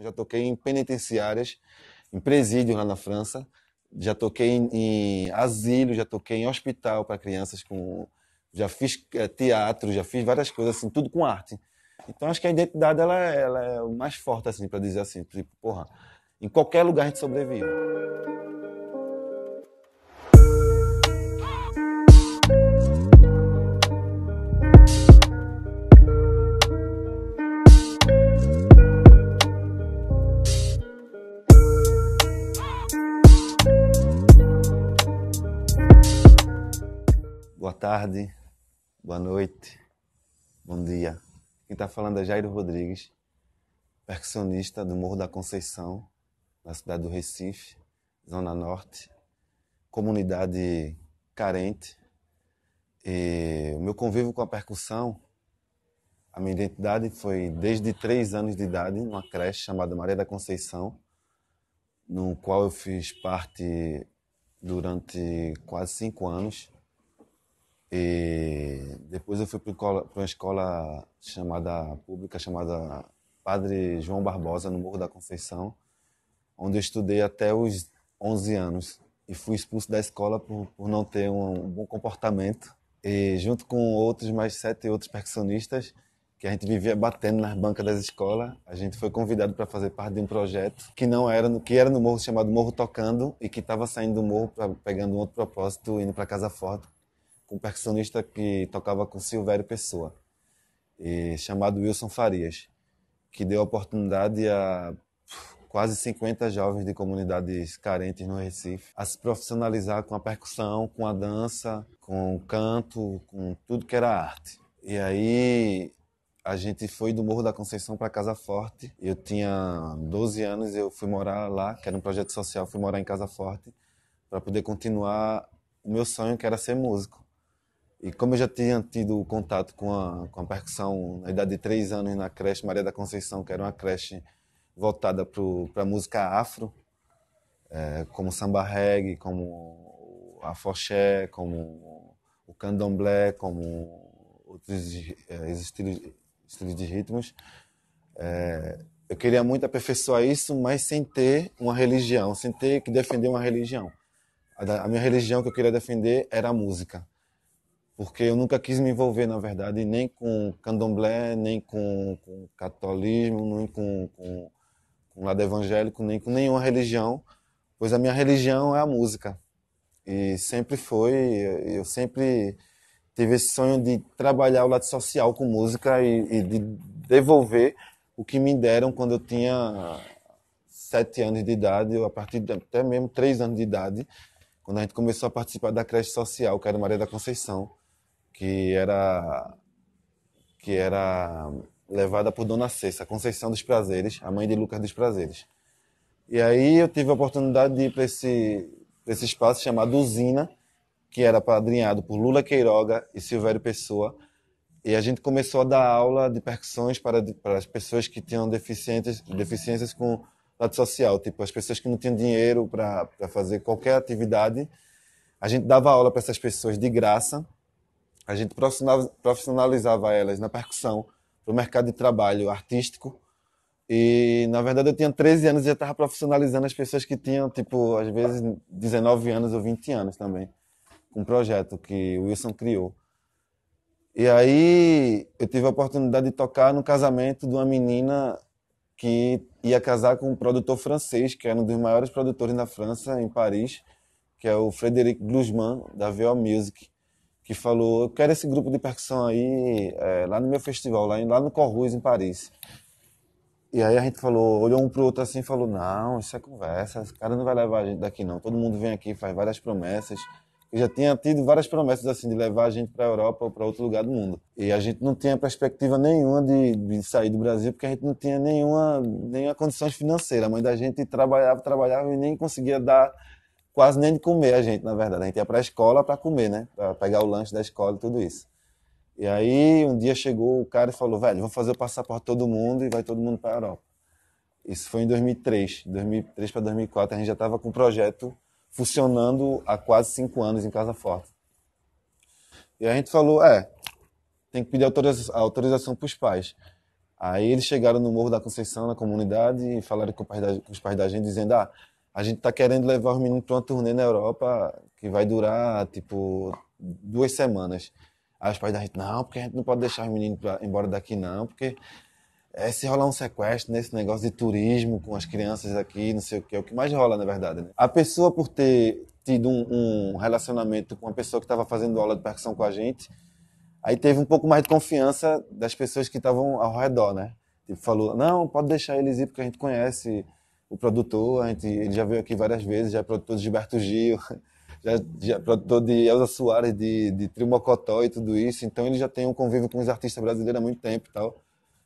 Já toquei em penitenciárias, em presídio lá na França, já toquei em, em asilo, já toquei em hospital para crianças com já fiz é, teatro, já fiz várias coisas assim, tudo com arte. Então acho que a identidade ela, ela é mais forte assim para dizer assim, tipo, porra, em qualquer lugar a gente sobrevive. tarde, boa noite, bom dia. Quem está falando é Jairo Rodrigues, percussionista do Morro da Conceição, na cidade do Recife, Zona Norte, comunidade carente. E o meu convívio com a percussão, a minha identidade foi desde três anos de idade, numa creche chamada Maria da Conceição, no qual eu fiz parte durante quase cinco anos e depois eu fui para uma escola chamada pública chamada Padre João Barbosa no Morro da Conceição, onde eu estudei até os 11 anos e fui expulso da escola por, por não ter um, um bom comportamento. E junto com outros mais sete outros percussionistas que a gente vivia batendo nas bancas das escolas, a gente foi convidado para fazer parte de um projeto que não era no que era no morro chamado Morro Tocando e que estava saindo do morro pra, pegando um outro propósito indo para Casa Forte com um percussionista que tocava com Silvério Pessoa, e, chamado Wilson Farias, que deu oportunidade a quase 50 jovens de comunidades carentes no Recife a se profissionalizar com a percussão, com a dança, com o canto, com tudo que era arte. E aí a gente foi do Morro da Conceição para Casa Forte. Eu tinha 12 anos, eu fui morar lá, que era um projeto social, fui morar em Casa Forte para poder continuar o meu sonho que era ser músico. E como eu já tinha tido contato com a, com a percussão na idade de três anos na creche Maria da Conceição, que era uma creche voltada para a música afro, é, como samba reggae, como a forchê, como o candomblé, como outros é, estilos, estilos de ritmos. É, eu queria muito aperfeiçoar isso, mas sem ter uma religião, sem ter que defender uma religião. A, a minha religião que eu queria defender era a música porque eu nunca quis me envolver, na verdade, nem com candomblé, nem com, com catolismo, nem com, com, com lado evangélico, nem com nenhuma religião, pois a minha religião é a música. E sempre foi, eu sempre tive esse sonho de trabalhar o lado social com música e, e de devolver o que me deram quando eu tinha sete anos de idade, ou a partir de até mesmo três anos de idade, quando a gente começou a participar da creche social, que era Maria da Conceição que era que era levada por Dona Cessa, Conceição dos Prazeres, a mãe de Lucas dos Prazeres. E aí eu tive a oportunidade de ir para esse, esse espaço chamado Usina, que era padrinhado por Lula Queiroga e Silvério Pessoa. E a gente começou a dar aula de percussões para, para as pessoas que tinham deficiências deficiências com lado social, tipo as pessoas que não tinham dinheiro para fazer qualquer atividade. A gente dava aula para essas pessoas de graça a gente profissionalizava elas na percussão para o mercado de trabalho artístico. E, na verdade, eu tinha 13 anos e já estava profissionalizando as pessoas que tinham, tipo, às vezes 19 anos ou 20 anos também, com um projeto que o Wilson criou. E aí eu tive a oportunidade de tocar no casamento de uma menina que ia casar com um produtor francês, que era um dos maiores produtores na França, em Paris, que é o Frederic Glusman, da VO Music que falou: Eu quero esse grupo de percussão aí, é, lá no meu festival, lá, lá no Corruz, em Paris. E aí a gente falou, olhou um pro outro assim e falou: Não, isso é conversa, esse cara não vai levar a gente daqui não. Todo mundo vem aqui, faz várias promessas. Eu já tinha tido várias promessas assim de levar a gente para a Europa ou para outro lugar do mundo. E a gente não tinha perspectiva nenhuma de, de, sair do Brasil, porque a gente não tinha nenhuma, nenhuma condição financeira. A mãe da gente trabalhava, trabalhava e nem conseguia dar quase nem de comer a gente, na verdade. A gente ia para a escola para comer, né? Para pegar o lanche da escola e tudo isso. E aí um dia chegou o cara e falou, velho, vou fazer o passaporte todo mundo e vai todo mundo para a Europa. Isso foi em 2003. 2003 para 2004 a gente já estava com o projeto funcionando há quase cinco anos em Casa Forte. E a gente falou, é, tem que pedir autoriza autorização para os pais. Aí eles chegaram no Morro da Conceição, na comunidade, e falaram com, da, com os pais da gente, dizendo, ah, a gente tá querendo levar os meninos para uma turnê na Europa que vai durar, tipo, duas semanas. Aí os pais da gente, não, porque a gente não pode deixar os meninos pra, embora daqui, não, porque é, se rolar um sequestro nesse negócio de turismo com as crianças aqui, não sei o que, é o que mais rola, na verdade. Né? A pessoa, por ter tido um, um relacionamento com uma pessoa que estava fazendo aula de percussão com a gente, aí teve um pouco mais de confiança das pessoas que estavam ao redor, né? Tipo, falou, não, pode deixar eles ir porque a gente conhece o produtor, a gente, ele já veio aqui várias vezes, já é produtor de Gilberto Gil, já, já é produtor de Elza Soares, de, de Trio Mocotó e tudo isso, então ele já tem um convívio com os artistas brasileiros há muito tempo e tal.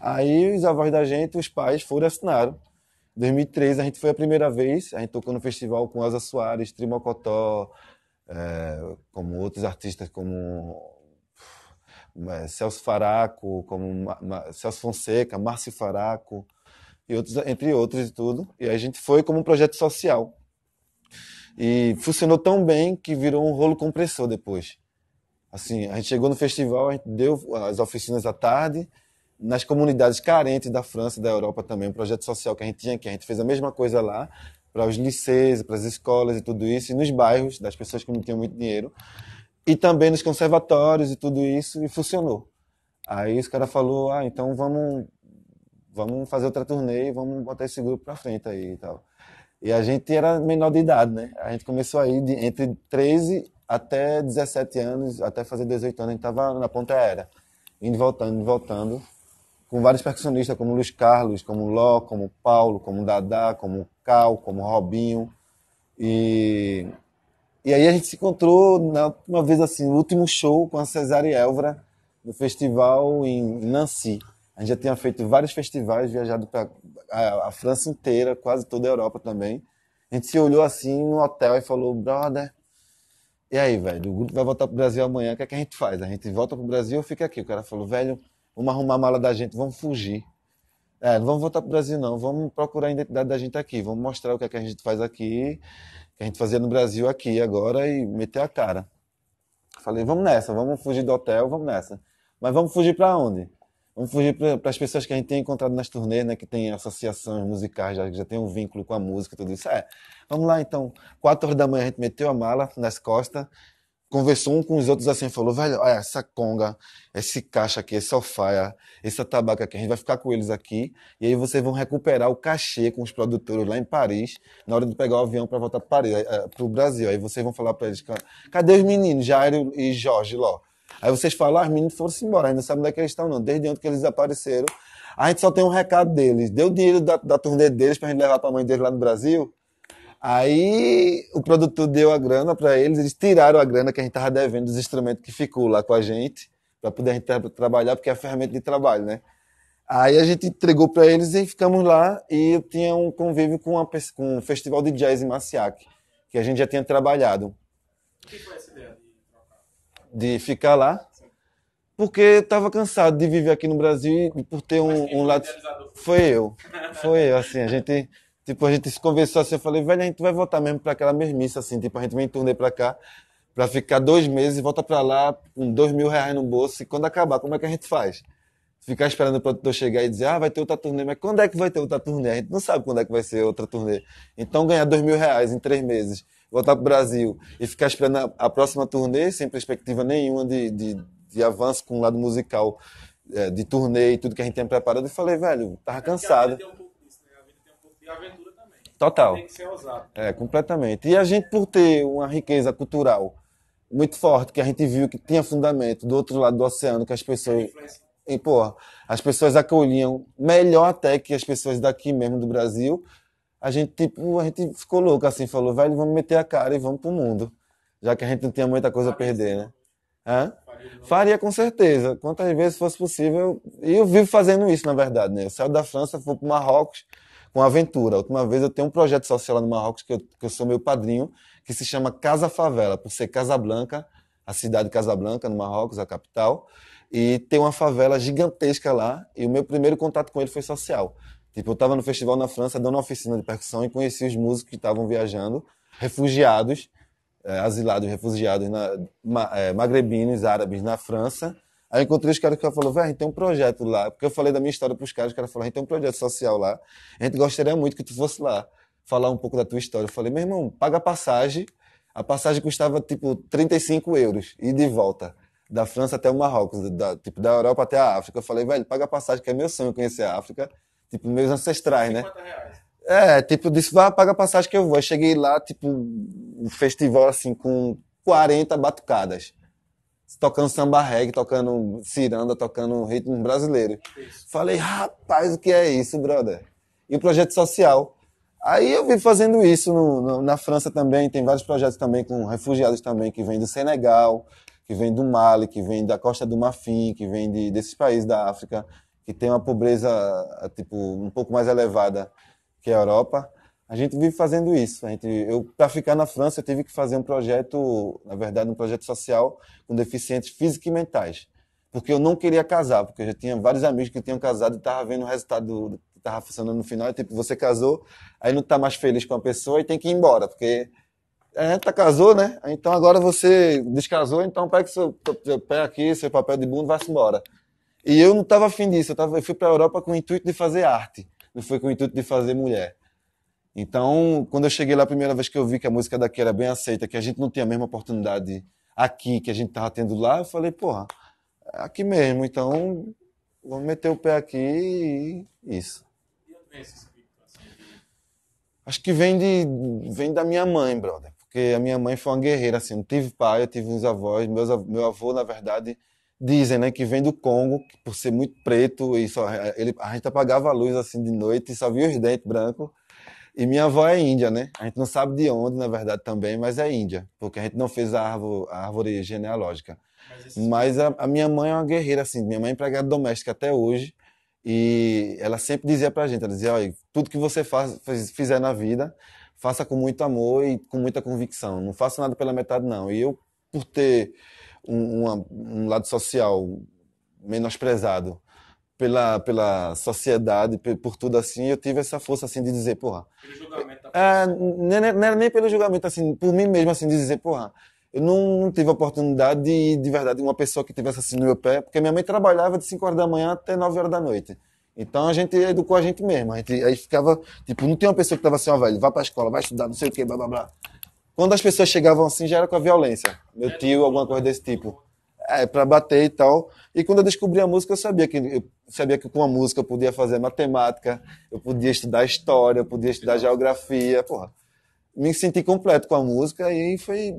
Aí os avós da gente, os pais, foram e assinaram. Em 2003 a gente foi a primeira vez, a gente tocou no festival com Elza Soares, Trio Mocotó, é, como outros artistas como é, Celso Faraco, como Ma Ma Celso Fonseca, Márcio Faraco, e outros, entre outros e tudo. E a gente foi como um projeto social. E funcionou tão bem que virou um rolo compressor depois. Assim, a gente chegou no festival, a gente deu as oficinas à tarde, nas comunidades carentes da França e da Europa também, um projeto social que a gente tinha aqui. A gente fez a mesma coisa lá, para os liceus, para as escolas e tudo isso, e nos bairros das pessoas que não tinham muito dinheiro, e também nos conservatórios e tudo isso, e funcionou. Aí os cara falou, ah, então vamos vamos fazer outra turnê e vamos botar esse grupo para frente aí e tal. E a gente era menor de idade, né? A gente começou aí de, entre 13 até 17 anos, até fazer 18 anos, a gente tava na ponta aérea, indo e voltando, indo e voltando, com vários percussionistas, como Luiz Carlos, como Ló, como Paulo, como Dadá, como Cal, como Robinho. E, e aí a gente se encontrou na última vez, assim, no último show com a Cesária Elvra, no festival em Nancy. A gente já tinha feito vários festivais, viajado para a, a, França inteira, quase toda a Europa também. A gente se olhou assim no hotel e falou, brother, e aí, velho, o grupo vai voltar pro Brasil amanhã, o que é que a gente faz? A gente volta pro Brasil ou fica aqui? O cara falou, velho, vamos arrumar a mala da gente, vamos fugir. É, não vamos voltar pro Brasil não, vamos procurar a identidade da gente aqui, vamos mostrar o que é que a gente faz aqui, o que a gente fazia no Brasil aqui agora e meter a cara. Falei, vamos nessa, vamos fugir do hotel, vamos nessa. Mas vamos fugir para onde? Vamos fugir para as pessoas que a gente tem encontrado nas turnês, né, que tem associações musicais, já, já tem um vínculo com a música e tudo isso. É, vamos lá então. Quatro horas da manhã a gente meteu a mala nas costas, conversou um com os outros assim, falou, velho, olha, essa conga, esse caixa aqui, esse alfaia, essa tabaca aqui, a gente vai ficar com eles aqui, e aí vocês vão recuperar o cachê com os produtores lá em Paris, na hora de pegar o avião para voltar para eh, eh, o Brasil. Aí vocês vão falar para eles, cadê os meninos, Jairo e Jorge Ló? Aí vocês falam, as ah, meninas meninos foram-se embora, ainda sabe onde é que eles estão, não. Desde ontem que eles desapareceram. A gente só tem um recado deles. Deu dinheiro da, da turnê deles pra gente levar pra mãe deles lá no Brasil. Aí o produtor deu a grana para eles, eles tiraram a grana que a gente tava devendo dos instrumentos que ficou lá com a gente, para poder a gente tra trabalhar, porque é a ferramenta de trabalho, né? Aí a gente entregou para eles e ficamos lá e eu tinha um convívio com, uma, com um festival de jazz em Maciac, que a gente já tinha trabalhado. Que foi de ficar lá, porque estava cansado de viver aqui no Brasil e por ter um, um lado. Foi eu, foi eu, assim, a gente. Tipo, a gente se conversou assim, eu falei, velho, a gente vai voltar mesmo para aquela mermiça, assim, tipo, a gente vem turnê para cá, para ficar dois meses, volta para lá com dois mil reais no bolso, e quando acabar, como é que a gente faz? Ficar esperando o produtor chegar e dizer, ah, vai ter outra turnê, mas quando é que vai ter outra turnê? A gente não sabe quando é que vai ser outra turnê. Então, ganhar dois mil reais em três meses voltar para o Brasil e ficar esperando a, a, próxima turnê sem perspectiva nenhuma de, de, de avanço com o lado musical, é, de turnê e tudo que a gente tinha preparado, eu falei, velho, tava cansado. É um pouco disso, né? A vida tem um pouco de aventura também. Total. Tem que ser ousado. É, completamente. E a gente, por ter uma riqueza cultural muito forte, que a gente viu que tinha fundamento do outro lado do oceano, que as pessoas. E, porra, as pessoas acolhiam melhor até que as pessoas daqui mesmo do Brasil, a gente tipo, a gente ficou louco assim, falou, velho, vamos meter a cara e vamos pro mundo. Já que a gente não tinha muita coisa a perder, né? né? Hã? Faria com certeza, quantas vezes fosse possível. E eu vivo fazendo isso, na verdade, né? Eu saio da França, fui pro Marrocos com aventura. A última vez eu tenho um projeto social lá no Marrocos que eu, que eu sou meu padrinho, que se chama Casa Favela, por ser Casablanca, a cidade de Casablanca, no Marrocos, a capital. E tem uma favela gigantesca lá, e o meu primeiro contato com ele foi social. Tipo, eu estava no festival na França dando uma oficina de percussão e conheci os músicos que estavam viajando, refugiados, é, asilados, refugiados, na, ma, é, magrebinos, árabes na França. Aí encontrei os caras que falaram, velho, tem um projeto lá. Porque eu falei da minha história para os caras, os caras falaram, tem um projeto social lá. A gente gostaria muito que tu fosse lá falar um pouco da tua história. Eu falei, meu irmão, paga a passagem. A passagem custava, tipo, 35 euros, e de volta da França até o Marrocos, da, tipo, da Europa até a África. Eu falei, velho, paga a passagem, que é meu sonho conhecer a África. Tipo, meus ancestrais, né? Reais. É, tipo, disse, vai, paga a passagem que eu vou. Eu cheguei lá, tipo, um festival, assim, com 40 batucadas. Tocando samba reggae, tocando ciranda, tocando ritmo brasileiro. Isso. Falei, rapaz, o que é isso, brother? E o projeto social. Aí eu vim fazendo isso no, no, na França também, tem vários projetos também com refugiados também, que vêm do Senegal, que vêm do Mali, que vêm da Costa do Marfim, que vêm de, desses países da África que tem uma pobreza eh, tipo um pouco mais elevada que a Europa, a gente vive fazendo isso. A gente, eu para ficar na França eu tive que fazer um projeto, na verdade um projeto social com deficientes físicos e mentais, porque eu não queria casar, porque eu já tinha vários amigos que tinham casado e estava vendo o resultado do, que estava funcionando no final, e, tipo você casou, aí não está mais feliz com a pessoa e tem que ir embora, porque a gente tá casou, né? Então agora você descasou, então pega seu, seu pé aqui, seu papel de bunda e vai-se embora. E eu não estava afim disso, eu, tava, eu fui para a Europa com o intuito de fazer arte, não foi com o intuito de fazer mulher. Então, quando eu cheguei lá, a primeira vez que eu vi que a música daqui era bem aceita, que a gente não tinha a mesma oportunidade aqui que a gente estava tendo lá, eu falei, porra, é aqui mesmo, então vamos meter o pé aqui e isso. Assim? Acho que vem, de, vem da minha mãe, brother, porque a minha mãe foi uma guerreira, assim, não tive pai, eu tive uns avós, meus, meu avô, na verdade, dizem, né, que vem do Congo, que por ser muito preto e só é, ele a gente apagava a luz assim de noite e só via os dentes brancos. E minha avó é índia, né? A gente não sabe de onde, na verdade, também, mas é índia, porque a gente não fez a árvore, a árvore genealógica. Mas, mas a, a, minha mãe é uma guerreira, assim, minha mãe é empregada doméstica até hoje, e ela sempre dizia pra gente, ela dizia, olha, tudo que você faz, fizer na vida, faça com muito amor e com muita convicção, não faça nada pela metade, não. E eu, por ter um, uma, um lado social menosprezado pela, pela sociedade, por tudo assim, eu tive essa força assim de dizer, porra. Pelo julgamento. É, é, é, não era nem pelo julgamento, assim, por mim mesmo, assim, de dizer, porra. Eu não, não tive a oportunidade de, de verdade, uma pessoa que tivesse assim no meu pé, porque minha mãe trabalhava de 5 horas da manhã até 9 horas da noite. Então a gente educou a gente mesmo. A gente, aí ficava, tipo, não tinha uma pessoa que tava assim, ó, oh, velho, vai pra escola, vai estudar, não sei o quê, blá blá blá. Quando as pessoas chegavam assim, já era com a violência. Meu tio, alguma coisa desse tipo. É, pra bater e tal. E quando eu descobri a música, eu sabia que eu sabia que com a música eu podia fazer matemática, eu podia estudar história, eu podia estudar geografia, porra. Me senti completo com a música e foi,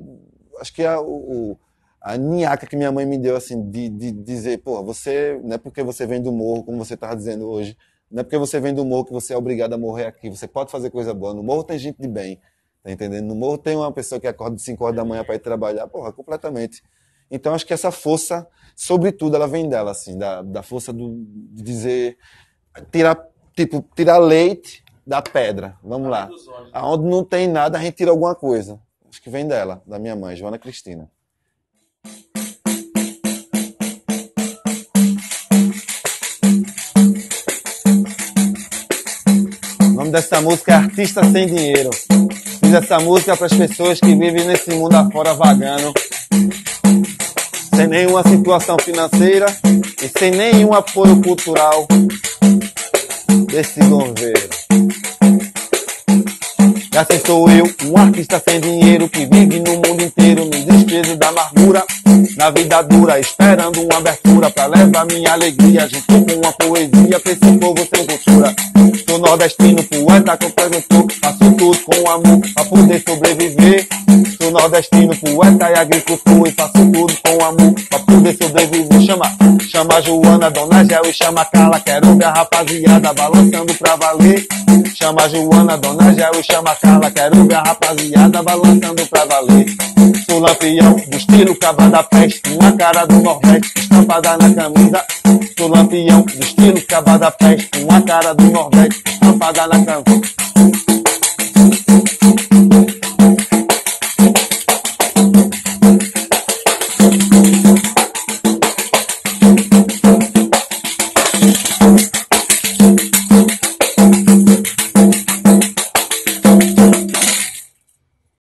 acho que a, o, a niaca que minha mãe me deu, assim, de, de dizer, porra, você, não é porque você vem do morro, como você estava tá dizendo hoje, não é porque você vem do morro que você é obrigado a morrer aqui, você pode fazer coisa boa, no morro tem gente de bem, Tá entendendo? No morro tem uma pessoa que acorda de 5 horas da manhã para ir uhum. trabalhar, porra, completamente. Então acho que essa força, sobretudo, ela vem dela, assim, da, da força do, de dizer, tirar, tipo, tirar leite da pedra, vamos lá. Né? Aonde não tem nada, a gente tira alguma coisa. Acho que vem dela, da minha mãe, Joana Cristina. O nome dessa música é Artista Sem Dinheiro essa música para as pessoas que vivem nesse mundo afora vagando, sem nenhuma situação financeira e sem nenhum apoio cultural desse governo. E assim sou eu, um artista sem dinheiro que vive no mundo inteiro no desespero da amargura. Na vida dura, esperando uma abertura pra levar minha alegria junto com uma poesia pra esse povo sem cultura. Sou nordestino, poeta que eu perguntou, faço tudo com amor pra poder sobreviver. Sou nordestino, poeta e agricultor e faço tudo com amor pra poder sobreviver. Chama Chama Joana, Dona Gel e chama Carla. Quero ver a rapaziada balançando pra valer. Chama Joana, Dona Gel e chama Carla. Quero ver a rapaziada balançando pra valer. Sou lampião do estilo cava da peste. Na cara do Nordeste, estampada na camisa. Sou lampião do estilo cava da peste. Na cara do Nordeste, estampada na camisa.